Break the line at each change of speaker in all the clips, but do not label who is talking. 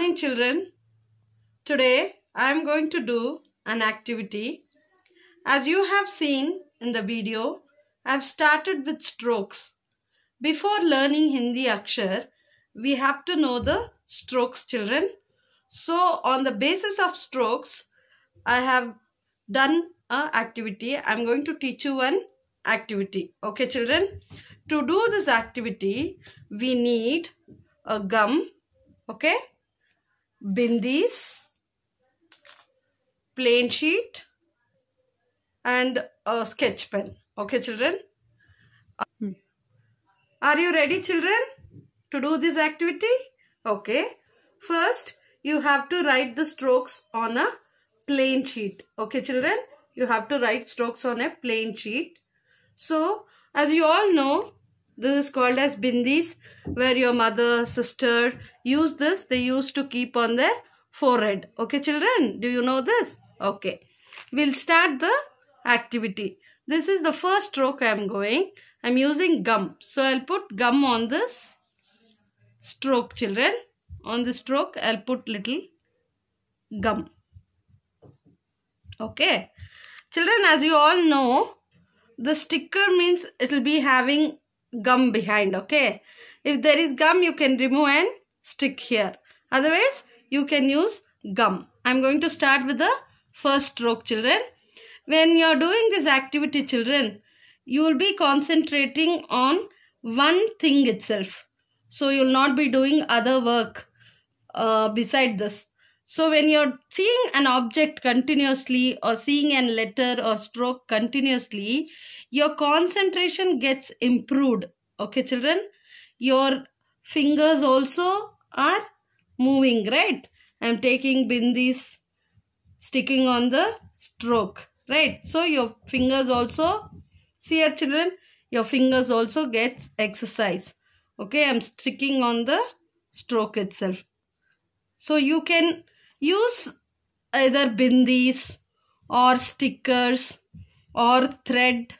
morning children today I am going to do an activity as you have seen in the video I have started with strokes before learning Hindi Akshar we have to know the strokes children so on the basis of strokes I have done a activity I'm going to teach you an activity okay children to do this activity we need a gum okay bindis, plain sheet and a sketch pen. Okay children? Hmm. Are you ready children to do this activity? Okay. First, you have to write the strokes on a plain sheet. Okay children? You have to write strokes on a plain sheet. So, as you all know, this is called as bindis where your mother, sister use this. They used to keep on their forehead. Okay children, do you know this? Okay. We'll start the activity. This is the first stroke I'm going. I'm using gum. So I'll put gum on this stroke children. On the stroke I'll put little gum. Okay. Children as you all know the sticker means it will be having gum behind okay if there is gum you can remove and stick here otherwise you can use gum i'm going to start with the first stroke children when you are doing this activity children you will be concentrating on one thing itself so you will not be doing other work uh, beside this so when you're seeing an object continuously or seeing an letter or stroke continuously, your concentration gets improved. Okay, children? Your fingers also are moving, right? I'm taking bindis, sticking on the stroke, right? So your fingers also, see here children, your fingers also gets exercise. Okay, I'm sticking on the stroke itself. So you can Use either bindis or stickers or thread.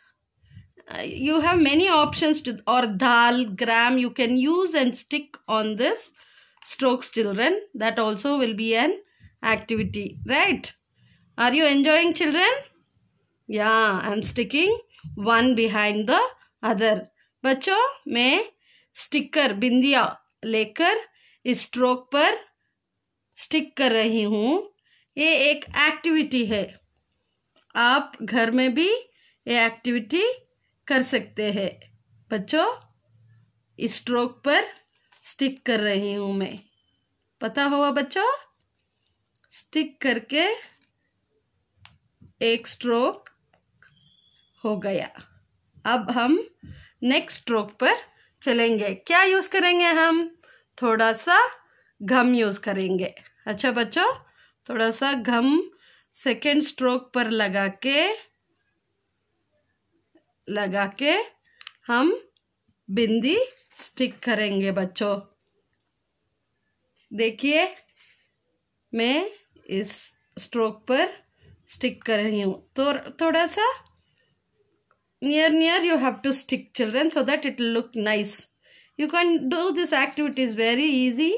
Uh, you have many options to or dal, gram you can use and stick on this strokes children. That also will be an activity, right? Are you enjoying children? Yeah, I'm sticking one behind the other. बच्चों मैं sticker बिंदिया lekar stroke per stick कर रही हूँ ये एक activity है आप घर में भी ये एक्टिविटी कर सकते हैं बच्चों इस स्ट्रोक पर स्टिक कर रही हूं मैं पता हुआ बच्चों स्टिक करके एक स्ट्रोक हो गया अब हम नेक्स्ट स्ट्रोक पर चलेंगे क्या यूज़ करेंगे हम थोड़ा सा गम यूज़ करेंगे अच्छा बच्चों थोड़ा सा घम सेकेंड स्ट्रोक पर लगा के लगा के हम बिंदी स्टिक करेंगे बच्चों देखिए मैं इस स्ट्रोक पर स्टिक कर रही हूँ तो थोड़ा सा near near you have to stick children so that it look nice you can do this activity is very easy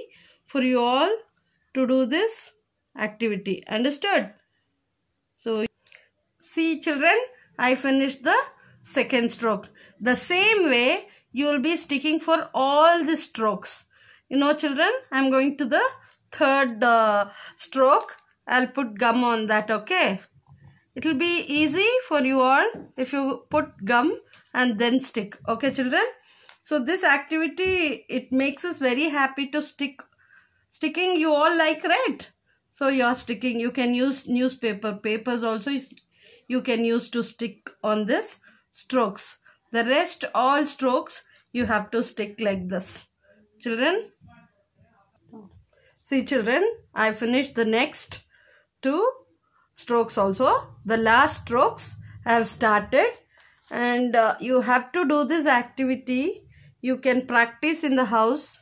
for you all to do this activity. Understood? So, see children, I finished the second stroke. The same way, you will be sticking for all the strokes. You know children, I am going to the third uh, stroke. I'll put gum on that, okay? It will be easy for you all if you put gum and then stick. Okay children? So this activity, it makes us very happy to stick Sticking, you all like red. So you are sticking, you can use newspaper. Papers also you can use to stick on this strokes. The rest all strokes you have to stick like this. Children, see children, I finished the next two strokes also. The last strokes have started and uh, you have to do this activity. You can practice in the house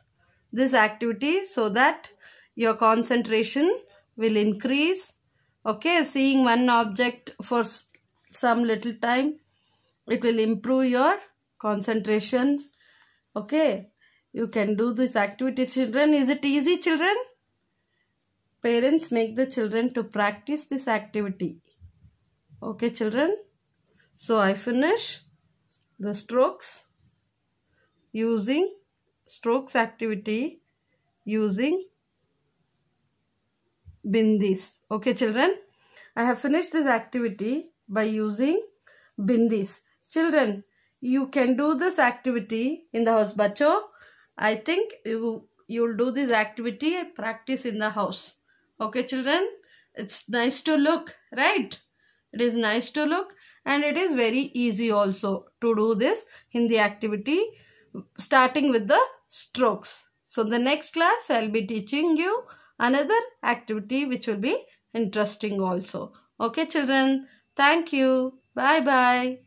this activity so that your concentration will increase. Okay, seeing one object for some little time, it will improve your concentration. Okay, you can do this activity. Children, is it easy children? Parents make the children to practice this activity. Okay children, so I finish the strokes using strokes activity using bindis. Okay children, I have finished this activity by using bindis. Children, you can do this activity in the house. Bacho, I think you you'll do this activity practice in the house. Okay children, it's nice to look, right? It is nice to look and it is very easy also to do this in the activity starting with the strokes. So the next class I'll be teaching you another activity which will be interesting also. Okay children, thank you. Bye bye.